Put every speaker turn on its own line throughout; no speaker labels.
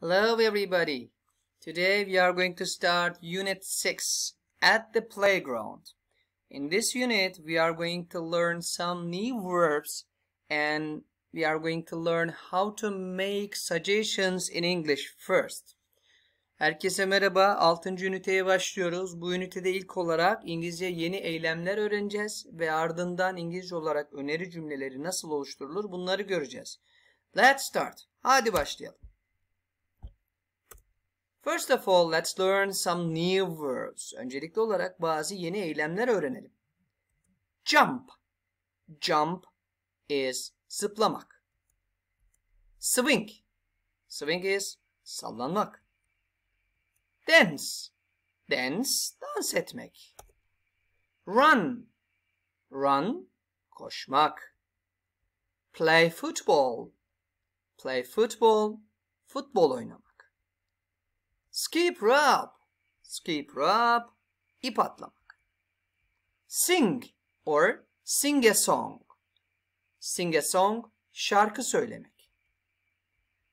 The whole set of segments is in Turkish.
Hello everybody. Today we are going to start Unit 6 at the playground. In this unit we are going to learn some new verbs and we are going to learn how to make suggestions in English first. Herkese merhaba. 6. üniteye başlıyoruz. Bu ünitede ilk olarak İngilizce yeni eylemler öğreneceğiz ve ardından İngilizce olarak öneri cümleleri nasıl oluşturulur bunları göreceğiz. Let's start. Hadi başlayalım. First of all, let's learn some new verbs. Öncelikli olarak bazı yeni eylemler öğrenelim. Jump. Jump is zıplamak. Swing. Swing is sallanmak. Dance. Dance, dans etmek. Run. Run, koşmak. Play football. Play football, futbol oynamak. Skip rope. Skip rope. İp atlamak. Sing or sing a song. Sing a song. Şarkı söylemek.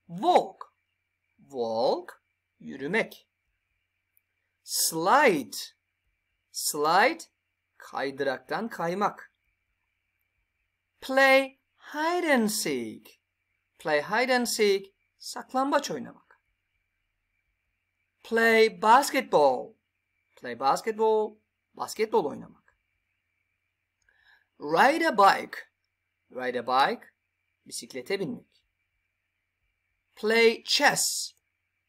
Walk. Walk. Yürümek. Slide. Slide. Kaydıraktan kaymak. Play hide and seek. Play hide and seek. Saklambaç oynamak. Play basketball. Play basketball. Basketbol oynamak. Ride a bike. Ride a bike. Bisiklete binmek. Play chess.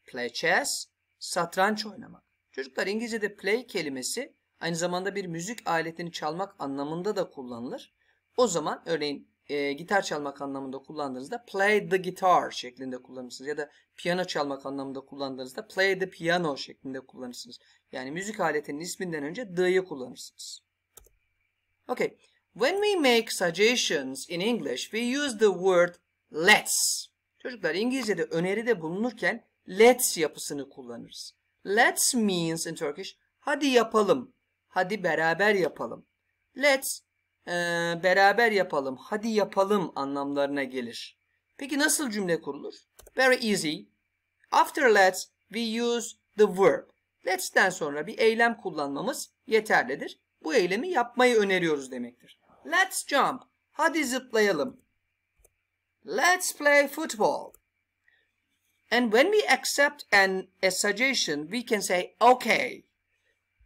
Play chess. Satranç oynamak. Çocuklar İngilizce'de play kelimesi aynı zamanda bir müzik aletini çalmak anlamında da kullanılır. O zaman örneğin e, gitar çalmak anlamında kullandığınızda play the guitar şeklinde kullanırsınız. Ya da piyano çalmak anlamında kullandığınızda play the piano şeklinde kullanırsınız. Yani müzik aletinin isminden önce the'yı kullanırsınız. Okay. When we make suggestions in English, we use the word let's. Çocuklar İngilizce'de öneride bulunurken let's yapısını kullanırız. Let's means in Turkish hadi yapalım, hadi beraber yapalım. Let's e, beraber yapalım, hadi yapalım anlamlarına gelir. Peki nasıl cümle kurulur? Very easy. After let's we use the verb. Let's'ten sonra bir eylem kullanmamız yeterlidir. Bu eylemi yapmayı öneriyoruz demektir. Let's jump. Hadi zıplayalım. Let's play football. And when we accept an a suggestion, we can say okay.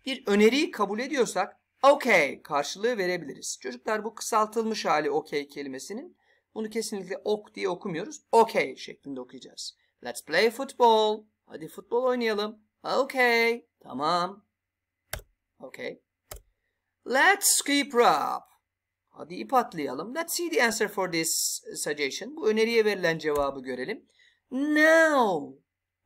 Bir öneriyi kabul ediyorsak okay karşılığı verebiliriz. Çocuklar bu kısaltılmış hali okay kelimesinin bunu kesinlikle ok diye okumuyoruz. Okay şeklinde okuyacağız. Let's play football. Hadi futbol oynayalım. Okay. Tamam. Okay. Let's skip rope. Hadi ip atlayalım. Let's see the answer for this suggestion. Bu öneriye verilen cevabı görelim. No.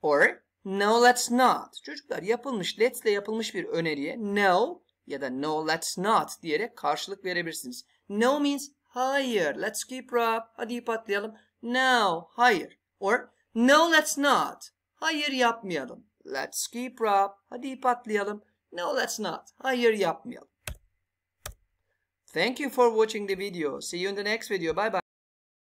Or no let's not. Çocuklar yapılmış let's ile yapılmış bir öneriye no ya da no let's not diyerek karşılık verebilirsiniz. No means hayır. Let's keep up. Hadi patlayalım. atlayalım. No, hayır. Or no let's not. Hayır yapmayalım. Let's keep up. Hadi patlayalım. No let's not. Hayır yapmayalım. Thank you for watching the video. See you in the next video. Bye bye.